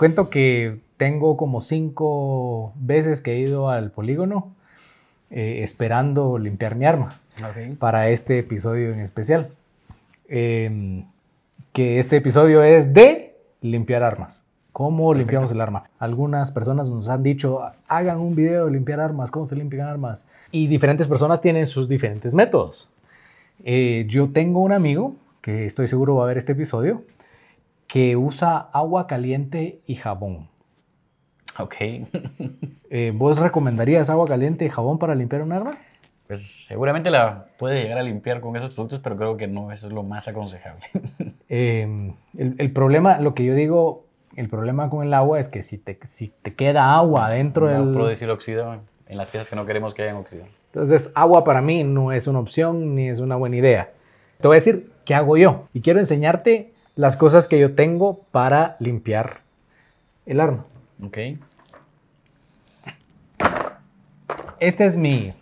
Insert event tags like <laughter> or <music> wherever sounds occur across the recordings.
cuento que tengo como cinco veces que he ido al polígono eh, esperando limpiar mi arma para este episodio en especial. Em, que este episodio es de limpiar armas. ¿Cómo limpiamos el arma? Algunas personas nos han dicho, hagan un video de limpiar armas, cómo se limpian armas. Y diferentes personas tienen sus diferentes métodos. Eh, yo tengo un amigo que estoy seguro va a ver este episodio, que usa agua caliente y jabón. Ok. <laughs> Eh, ¿Vos recomendarías agua caliente y jabón para limpiar un arma? Pues seguramente la puede llegar a limpiar con esos productos, pero creo que no, eso es lo más aconsejable. <laughs> Em, el, problema, lo que yo digo, el problema con el agua es que si te, si te queda agua dentro no, puede producir óxido en las piezas que no queremos que hayan óxido. Entonces, agua para mí no es una opción ni es una buena idea. Te voy a decir qué hago yo y quiero enseñarte las cosas que yo tengo para limpiar el arma. Ok. Esta es mi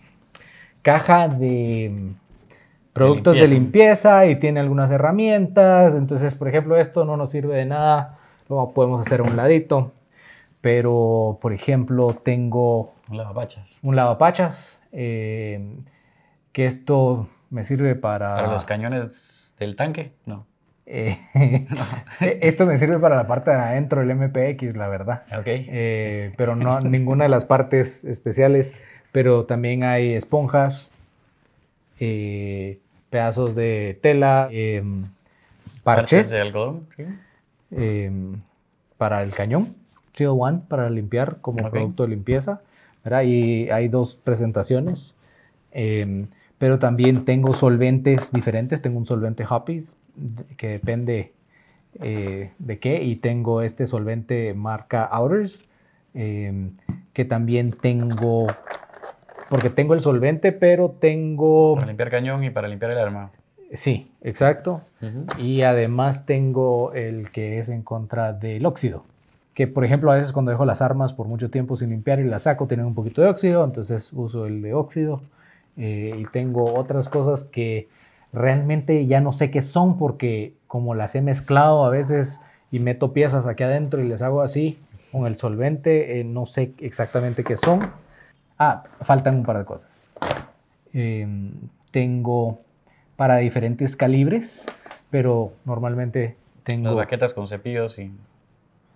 caja de productos de limpieza. y tiene algunas herramientas. Entonces, por ejemplo, esto no nos sirve de nada. Lo podemos hacer a un ladito. Pero, por ejemplo, tengo... Un lavapachas. Un lavapachas. Eh, que esto me sirve para... Para los cañones del tanque, no. Eh, <laughs> <laughs> e, esto me sirve para la parte de adentro del MPX, la verdad. ok eh, pero no <laughs> ninguna de las partes especiales. Pero también hay esponjas, eh, pedazos de tela, em, parches. de algodón, em, para el cañón, CO1 para limpiar como producto de limpieza. ¿verdad? Y hay dos presentaciones. Em, pero también tengo solventes diferentes. Tengo un solvente Hoppies que depende eh, de qué y tengo este solvente marca Outers em, que también tengo porque tengo el solvente pero tengo para limpiar cañón y para limpiar el arma sí exacto y además tengo el que es en contra del óxido que por ejemplo a veces cuando dejo las armas por mucho tiempo sin limpiar y las saco tienen un poquito de óxido entonces uso el de óxido eh, y tengo otras cosas que realmente ya no sé qué son porque como las he mezclado a veces y meto piezas aquí adentro y les hago así con el solvente, eh, no sé exactamente qué son. Ah, faltan un par de cosas. Em, tengo para diferentes calibres, pero normalmente tengo... Las baquetas con cepillos y...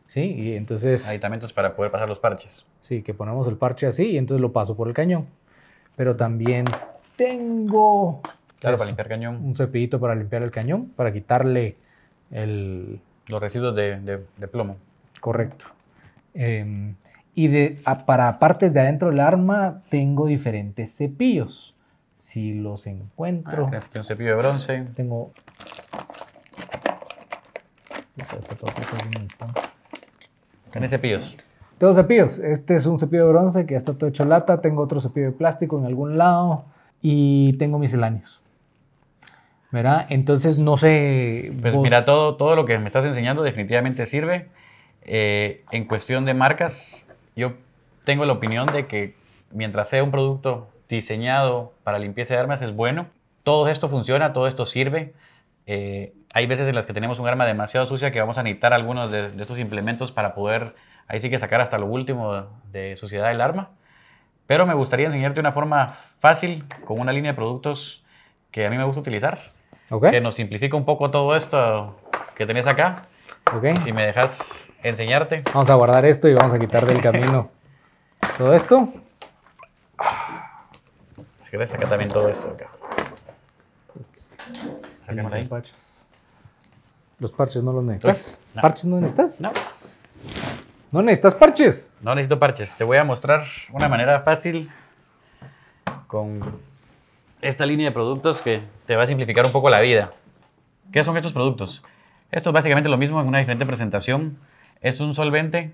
Sí, y entonces... Aditamentos para poder pasar los parches. Sí, que ponemos el parche así y entonces lo paso por el cañón. Pero también tengo Claro, para limpiar cañón. Un cepillito para limpiar el cañón, para quitarle Los residuos de, plomo. Correcto. Em, y para partes de adentro del arma tengo diferentes cepillos. Si los encuentro... Ah, un cepillo de bronce. Tengo... Tienes cepillos. Tengo cepillos. Este es un cepillo de bronce que ya está todo hecho lata. Tengo otro cepillo de plástico en algún lado. Y tengo misceláneos. ¿verdad? Entonces, no sé... Pues mira, todo, todo lo que me estás enseñando definitivamente sirve. Eh, en cuestión de marcas, yo tengo la opinión de que mientras sea un producto diseñado para limpieza de armas es bueno. Todo esto funciona, todo esto sirve. Eh, hay veces en las que tenemos un arma demasiado sucia que vamos a necesitar algunos de, estos implementos para poder ahí sí que sacar hasta lo último de, de suciedad del arma. Pero me gustaría enseñarte una forma fácil con una línea de productos que a mí me gusta utilizar que nos simplifica un poco todo esto que tenés acá. Okay. Si me dejas enseñarte. Vamos a guardar esto y vamos a quitar del camino <laughs> todo esto. Si acá también todo esto acá. Parches. Los parches no los necesitas. ¿Parches no necesitas? No. ¿No necesitas parches? No necesito parches. Te voy a mostrar una manera fácil con esta línea de productos que te va a simplificar un poco la vida. ¿Qué son estos productos? Esto es básicamente lo mismo en una diferente presentación. Es un solvente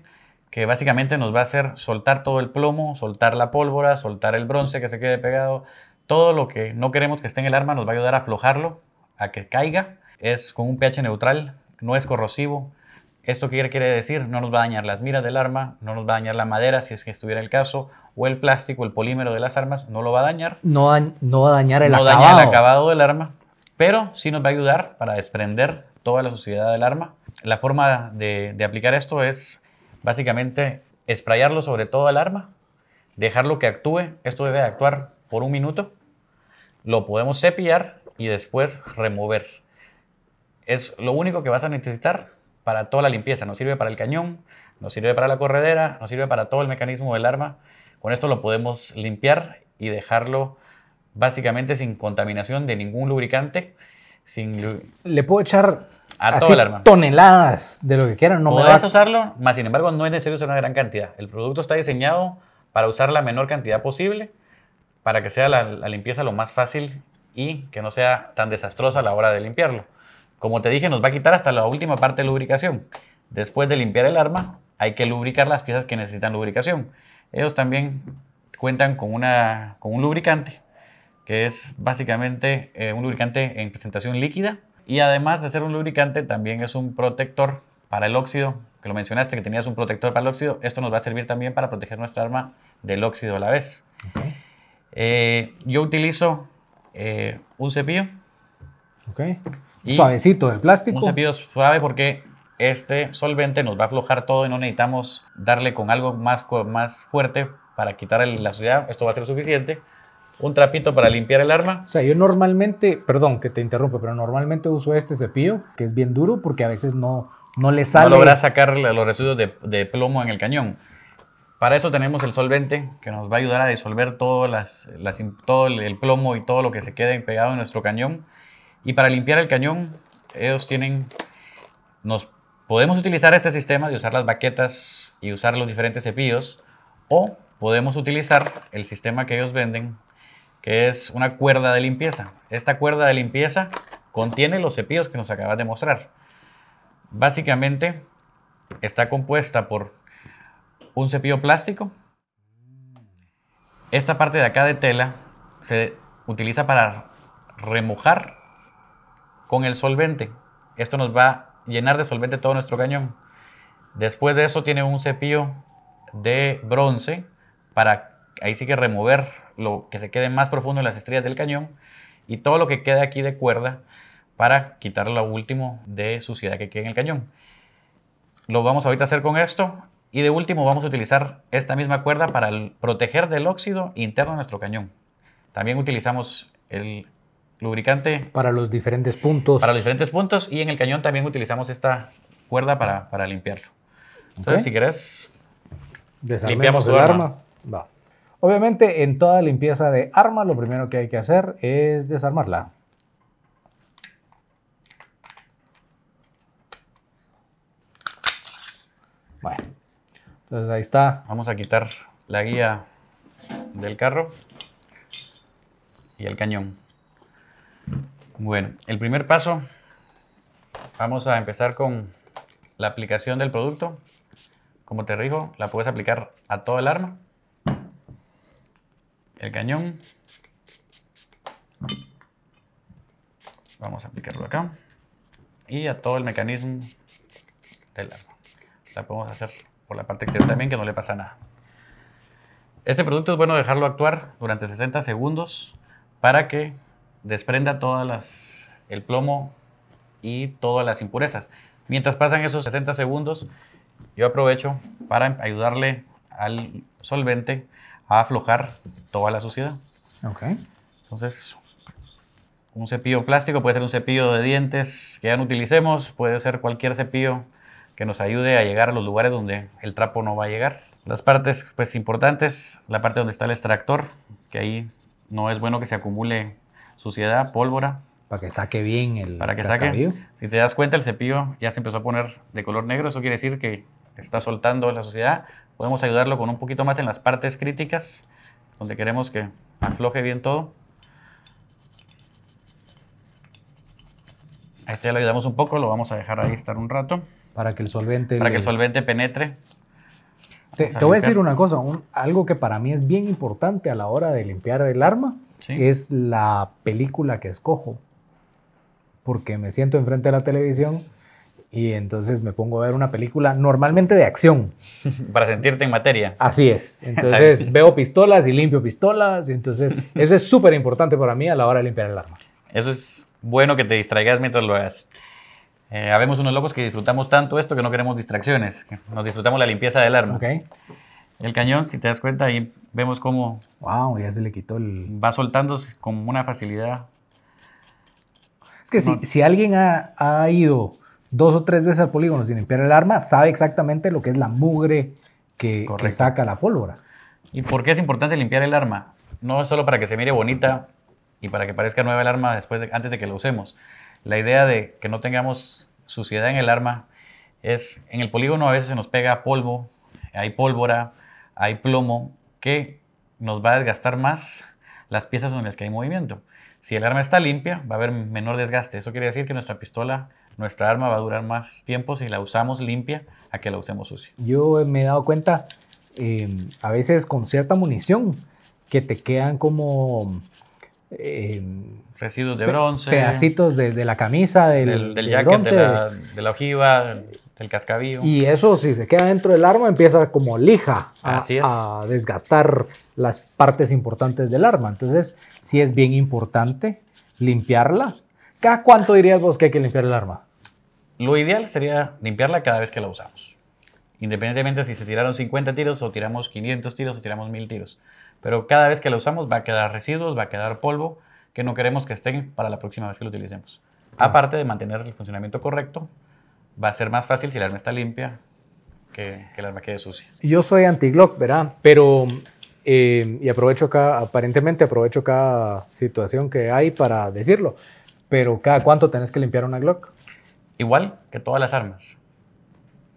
que básicamente nos va a hacer soltar todo el plomo, soltar la pólvora, soltar el bronce que se quede pegado. Todo lo que no queremos que esté en el arma nos va a ayudar a aflojarlo, a que caiga. Es con un pH neutral, no es corrosivo, ¿Esto quiere decir? No nos va a dañar las miras del arma, no nos va a dañar la madera si es que estuviera el caso, o el plástico, el polímero de las armas, no lo va a dañar. No, va a dañar el no acabado. daña el acabado del arma, pero sí nos va a ayudar para desprender toda la suciedad del arma. La forma de, de aplicar esto es básicamente esprayarlo sobre todo el arma, dejarlo que actúe, esto debe actuar por un minuto, lo podemos cepillar y después remover. Es lo único que vas a necesitar para toda la limpieza. Nos sirve para el cañón, nos sirve para la corredera, nos sirve para todo el mecanismo del arma. Con esto lo podemos limpiar y dejarlo básicamente sin contaminación de ningún lubricante. Sin Le puedo echar a toneladas de lo que quieran. No me usarlo, más sin embargo no es necesario usar una gran cantidad. El producto está diseñado para usar la menor cantidad posible, para que sea la limpieza lo más fácil y que no sea tan desastrosa a la hora de limpiarlo. Como te dije, nos va a quitar hasta la última parte de lubricación. Después de limpiar el arma, hay que lubricar las piezas que necesitan lubricación. Ellos también cuentan con, una, con un lubricante, que es básicamente eh, un lubricante en presentación líquida. Y además de ser un lubricante, también es un protector para el óxido, que lo mencionaste, que tenías un protector para el óxido. Esto nos va a servir también para proteger nuestra arma del óxido a la vez. Eh, yo utilizo eh, un cepillo Suavecito de plástico. Un cepillo suave porque este solvente nos va a aflojar todo y no necesitamos darle con algo más, más fuerte para quitar la suciedad. Esto va a ser suficiente. Un trapito para limpiar el arma. O sea, yo normalmente, perdón que te interrumpo, pero normalmente uso este cepillo, que es bien duro, porque a veces no, no le sale. No logra sacar los residuos de, plomo en el cañón. Para eso tenemos el solvente que nos va a ayudar a disolver las, todo el plomo y todo lo que se quede pegado en nuestro cañón y para limpiar el cañón, ellos tienen, nos podemos utilizar este sistema de usar las baquetas y usar los diferentes cepillos, o podemos utilizar el sistema que ellos venden, que es una cuerda de limpieza. Esta cuerda de limpieza contiene los cepillos que nos acabas de mostrar. Básicamente está compuesta por un cepillo plástico. Esta parte de acá de tela se utiliza para remojar con el solvente. Esto nos va a llenar de solvente todo nuestro cañón. Después de eso tiene un cepillo de bronce para ahí sí que remover lo que se quede más profundo en las estrellas del cañón y todo lo que quede aquí de cuerda para quitar lo último de suciedad que quede en el cañón. Lo vamos ahorita a hacer con esto y de último vamos a utilizar esta misma cuerda para proteger del óxido interno nuestro cañón. También utilizamos el lubricante. Para los diferentes puntos. Para los diferentes puntos. Y en el cañón también utilizamos esta cuerda para, limpiarlo. Entonces, si querés, limpiamos el arma. Obviamente, en toda limpieza de arma, lo primero que hay que hacer es desarmarla. Bueno, entonces ahí está. Vamos a quitar la guía del carro y el cañón. Bueno, el primer paso, vamos a empezar con la aplicación del producto. Como te rijo, la puedes aplicar a todo el arma. El cañón. Vamos a aplicarlo acá. Y a todo el mecanismo del arma. La podemos hacer por la parte exterior también que no le pasa nada. Este producto es bueno dejarlo actuar durante 60 segundos para que desprenda todas las, el plomo y todas las impurezas. Mientras pasan esos 60 segundos, yo aprovecho para ayudarle al solvente a aflojar toda la suciedad. Ok. Entonces, un cepillo plástico puede ser un cepillo de dientes que ya no utilicemos, puede ser cualquier cepillo que nos ayude a llegar a los lugares donde el trapo no va a llegar. Las partes pues importantes, la parte donde está el extractor, que ahí no es bueno que se acumule suciedad, pólvora. Para que saque bien el Para que saque. Si te das cuenta, el cepillo ya se empezó a poner de color negro. Eso quiere decir que está soltando la suciedad. Podemos ayudarlo con un poquito más en las partes críticas, donde queremos que afloje bien todo. A este ya lo ayudamos un poco, lo vamos a dejar ahí estar un rato. Para que el solvente... Para que el solvente penetre. Te, voy a decir una cosa, algo que para mí es bien importante a la hora de limpiar el arma es la película que escojo, porque me siento enfrente de la televisión y entonces me pongo a ver una película normalmente de acción. <laughs> Para sentirte en materia. Así es. <laughs> Entonces veo pistolas y limpio pistolas. Entonces <laughs> eso es súper importante para mí a la hora de limpiar el arma. Eso es bueno que te distraigas mientras lo hagas. Eh, habemos unos locos que disfrutamos tanto esto que no queremos distracciones. Nos disfrutamos la limpieza del arma. Okay. El cañón, si te das cuenta, ahí vemos cómo... Wow, ya se le quitó el... Va soltándose con una facilidad. Es que si, alguien ha, ido dos o tres veces al polígono sin limpiar el arma, sabe exactamente lo que es la mugre que, que saca la pólvora. ¿Y por qué es importante limpiar el arma? No es solo para que se mire bonita y para que parezca nueva el arma después de, antes de que lo usemos. La idea de que no tengamos suciedad en el arma es, en el polígono a veces se nos pega polvo, hay pólvora, hay plomo que nos va a desgastar más las piezas en las que hay movimiento. Si el arma está limpia, va a haber menor desgaste. Eso quiere decir que nuestra pistola, nuestra arma va a durar más tiempo si la usamos limpia a que la usemos sucia. Yo eh, me he dado cuenta, em, a veces con cierta munición, que te quedan como... Em, Residuos de bronce. Pedacitos de, la camisa, del, del, jacket, de, la, de la ojiva el cascabillo. Y eso, si se queda dentro del arma, empieza como lija a, desgastar las partes importantes del arma. Entonces, sí es bien importante limpiarla. ¿Cada cuánto dirías vos que hay que limpiar el arma? Lo ideal sería limpiarla cada vez que la usamos. Independientemente si se tiraron 50 tiros o tiramos 500 tiros o tiramos 1000 tiros. Pero cada vez que la usamos va a quedar residuos, va a quedar polvo que no queremos que estén para la próxima vez que lo utilicemos. Aparte de mantener el funcionamiento correcto va a ser más fácil si la arma está limpia que, la arma quede sucia. Yo soy anti-Glock, ¿verdad? Pero, eh, y aprovecho cada, aparentemente aprovecho cada situación que hay para decirlo, pero ¿cada cuánto tenés que limpiar una Glock? Igual que todas las armas.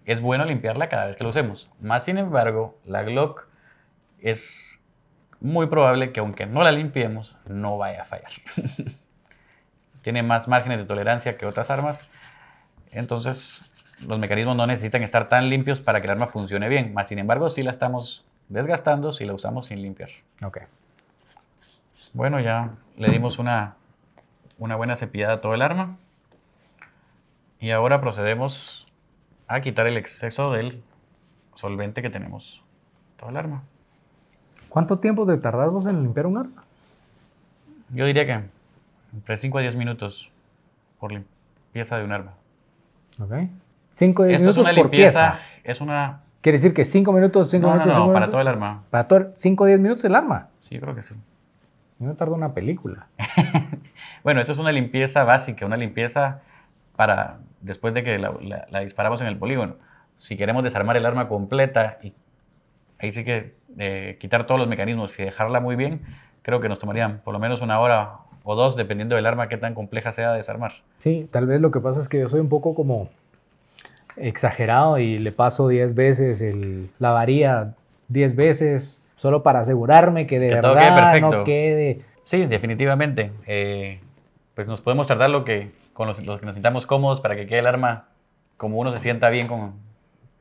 Es bueno limpiarla cada vez que lo usemos. Más sin embargo, la Glock es muy probable que aunque no la limpiemos, no vaya a fallar. <laughs> Tiene más márgenes de tolerancia que otras armas, entonces, los mecanismos no necesitan estar tan limpios para que el arma funcione bien, más sin embargo, sí la estamos desgastando si la usamos sin limpiar. Ok. Bueno, ya le dimos una, una buena cepillada a todo el arma. Y ahora procedemos a quitar el exceso del solvente que tenemos todo el arma. ¿Cuánto tiempo te tardas en limpiar un arma? Yo diría que entre 5 a 10 minutos por limpieza de un arma. Okay. Cinco minutos es una limpieza, Es una... Quiere decir que cinco minutos, cinco minutos, no, no, para todo el arma. Para todo, cinco o diez minutos el arma. Sí, creo que sí. No tarda una película. <laughs> bueno, esto es una limpieza básica, una limpieza para después de que la, disparamos en el polígono. Si queremos desarmar el arma completa y ahí sí que eh, quitar todos los mecanismos y dejarla muy bien, creo que nos tomarían por lo menos una hora o dos, dependiendo del arma, qué tan compleja sea desarmar. Sí, tal vez lo que pasa es que yo soy un poco como exagerado y le paso 10 veces el, la varía 10 veces solo para asegurarme que de verdad quede no quede. Sí, definitivamente. Eh, pues nos podemos tardar lo que, con los, que nos sintamos cómodos para que quede el arma como uno se sienta bien con,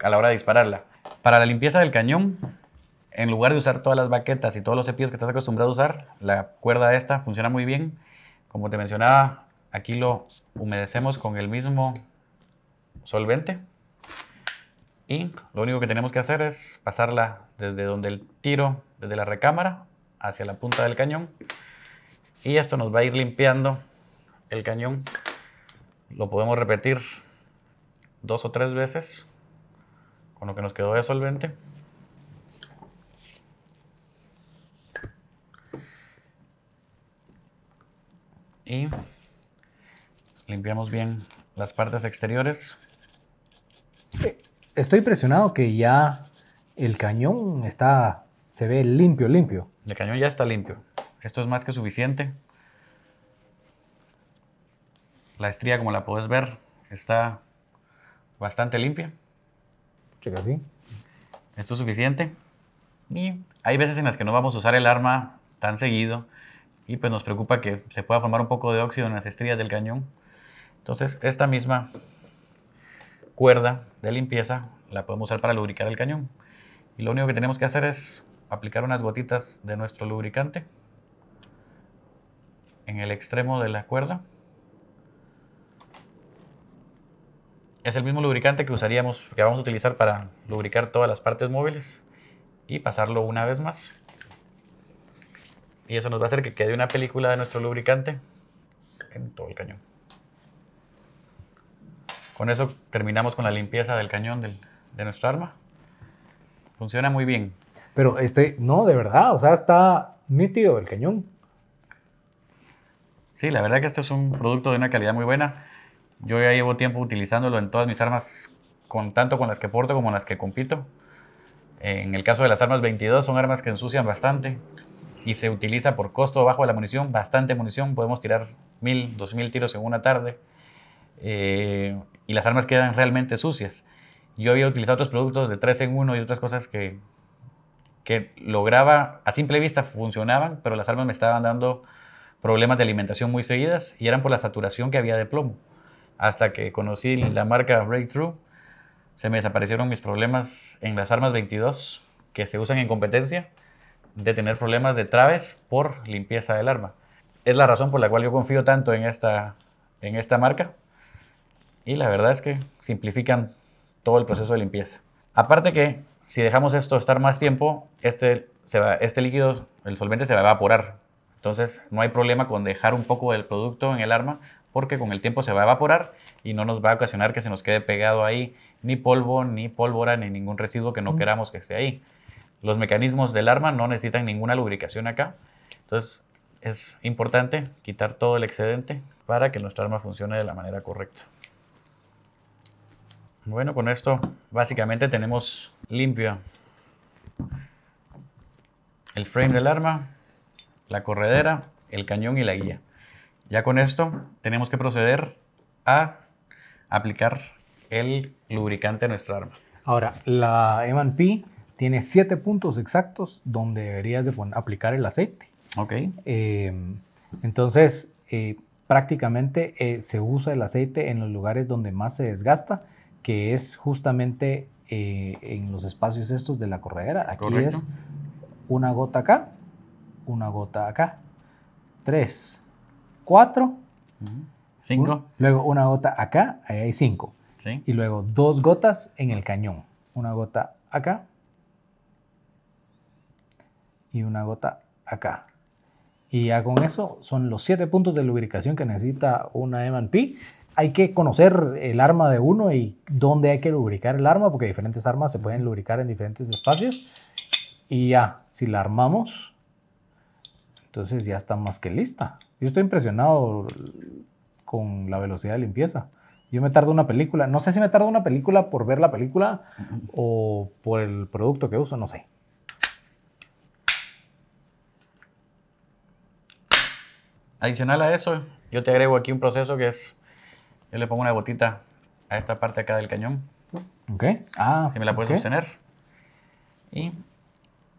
a la hora de dispararla. Para la limpieza del cañón, en lugar de usar todas las baquetas y todos los cepillos que estás acostumbrado a usar, la cuerda esta funciona muy bien. Como te mencionaba, aquí lo humedecemos con el mismo solvente. Y lo único que tenemos que hacer es pasarla desde donde el tiro, desde la recámara, hacia la punta del cañón. Y esto nos va a ir limpiando el cañón. Lo podemos repetir dos o tres veces con lo que nos quedó de solvente. y limpiamos bien las partes exteriores. Estoy impresionado que ya el cañón está, se ve limpio, limpio. El cañón ya está limpio. Esto es más que suficiente. La estría, como la puedes ver, está bastante limpia. Checa así. Esto es suficiente. Y hay veces en las que no vamos a usar el arma tan seguido y pues nos preocupa que se pueda formar un poco de óxido en las estrías del cañón. Entonces esta misma cuerda de limpieza la podemos usar para lubricar el cañón. Y lo único que tenemos que hacer es aplicar unas gotitas de nuestro lubricante en el extremo de la cuerda. Es el mismo lubricante que usaríamos, que vamos a utilizar para lubricar todas las partes móviles y pasarlo una vez más. Y eso nos va a hacer que quede una película de nuestro lubricante en todo el cañón. Con eso terminamos con la limpieza del cañón de nuestra arma. Funciona muy bien. Pero este, no, de verdad, o sea, está nítido el cañón. Sí, la verdad que este es un producto de una calidad muy buena. Yo ya llevo tiempo utilizándolo en todas mis armas, con, tanto con las que porto como las que compito. En el caso de las armas 22 son armas que ensucian bastante y se utiliza por costo bajo de la munición, bastante munición, podemos tirar mil, dos mil tiros en una tarde eh, y las armas quedan realmente sucias. Yo había utilizado otros productos de 3 en 1 y otras cosas que, que lograba, a simple vista funcionaban, pero las armas me estaban dando problemas de alimentación muy seguidas y eran por la saturación que había de plomo. Hasta que conocí la marca Breakthrough, se me desaparecieron mis problemas en las armas 22 que se usan en competencia de tener problemas de traves por limpieza del arma. Es la razón por la cual yo confío tanto en esta, en esta marca y la verdad es que simplifican todo el proceso de limpieza. Aparte que si dejamos esto estar más tiempo, este, se va, este líquido, el solvente se va a evaporar. Entonces no hay problema con dejar un poco del producto en el arma porque con el tiempo se va a evaporar y no nos va a ocasionar que se nos quede pegado ahí ni polvo, ni pólvora, ni ningún residuo que no queramos que esté ahí. Los mecanismos del arma no necesitan ninguna lubricación acá. Entonces es importante quitar todo el excedente para que nuestra arma funcione de la manera correcta. Bueno, con esto básicamente tenemos limpia el frame del arma, la corredera, el cañón y la guía. Ya con esto tenemos que proceder a aplicar el lubricante a nuestra arma. Ahora, la M&P tiene siete puntos exactos donde deberías aplicar el aceite. Ok. Em, entonces, eh, prácticamente eh, se usa el aceite en los lugares donde más se desgasta, que es justamente eh, en los espacios estos de la corredera. Aquí es una gota acá, una gota acá, tres, cuatro, cinco. luego una gota acá, ahí hay cinco. ¿Sí? Y luego dos gotas en el cañón. Una gota acá, y una gota acá. Y ya con eso son los siete puntos de lubricación que necesita una M&P. Hay que conocer el arma de uno y dónde hay que lubricar el arma, porque diferentes armas se pueden lubricar en diferentes espacios. Y ya, si la armamos, entonces ya está más que lista. Yo estoy impresionado con la velocidad de limpieza. Yo me tardo una película. No sé si me tardo una película por ver la película o por el producto que uso, no sé. Adicional a eso, yo te agrego aquí un proceso que es, yo le pongo una gotita a esta parte acá del cañón. Ok. Ah, Si me la puedes sostener. Y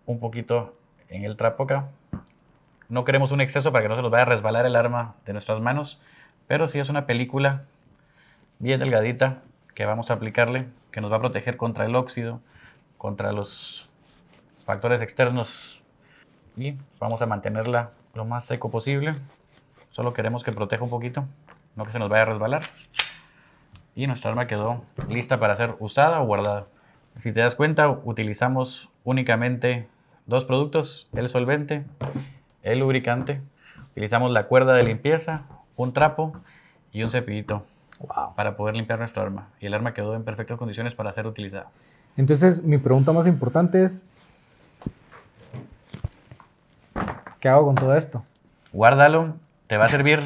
un poquito en el trapo acá. No queremos un exceso para que no se nos vaya a resbalar el arma de nuestras manos, pero sí es una película bien delgadita que vamos a aplicarle, que nos va a proteger contra el óxido, contra los factores externos y vamos a mantenerla lo más seco posible. Solo queremos que proteja un poquito, no que se nos vaya a resbalar. Y nuestra arma quedó lista para ser usada o guardada. Si te das cuenta, utilizamos únicamente dos productos, el solvente, el lubricante. Utilizamos la cuerda de limpieza, un trapo y un cepillito para poder limpiar nuestro arma. Y el arma quedó en perfectas condiciones para ser utilizada. Entonces, mi pregunta más importante es, ¿qué hago con todo esto? Guárdalo te va a servir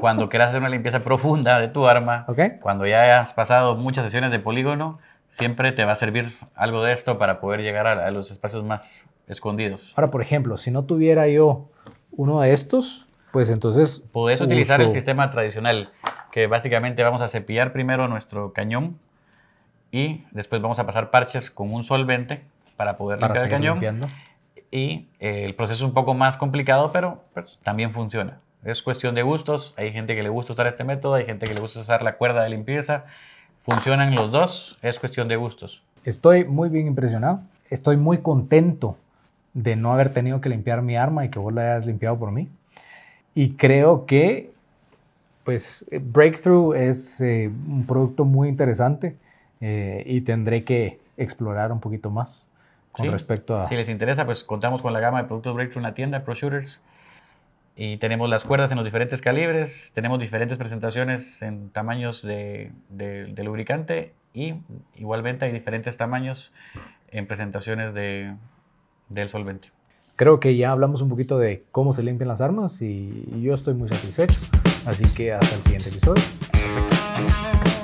cuando quieras hacer una limpieza profunda de tu arma, cuando ya hayas pasado muchas sesiones de polígono, siempre te va a servir algo de esto para poder llegar a, los espacios más escondidos. Ahora, por ejemplo, si no tuviera yo uno de estos, pues entonces... Podés utilizar el sistema tradicional, que básicamente vamos a cepillar primero nuestro cañón y después vamos a pasar parches con un solvente para poder limpiar el cañón. Y eh, el proceso es un poco más complicado, pero pues, también funciona es cuestión de gustos. Hay gente que le gusta usar este método, hay gente que le gusta usar la cuerda de limpieza. Funcionan los dos, es cuestión de gustos. Estoy muy bien impresionado. Estoy muy contento de no haber tenido que limpiar mi arma y que vos la hayas limpiado por mí. Y creo que, pues, eh, Breakthrough es eh, un producto muy interesante eh, y tendré que explorar un poquito más con respecto a... Si les interesa, pues contamos con la gama de productos Breakthrough en la tienda, Pro Shooters y tenemos las cuerdas en los diferentes calibres, tenemos diferentes presentaciones en tamaños de, lubricante y igualmente hay diferentes tamaños en presentaciones de, del solvente. Creo que ya hablamos un poquito de cómo se limpian las armas y yo estoy muy satisfecho. Así que hasta el siguiente episodio.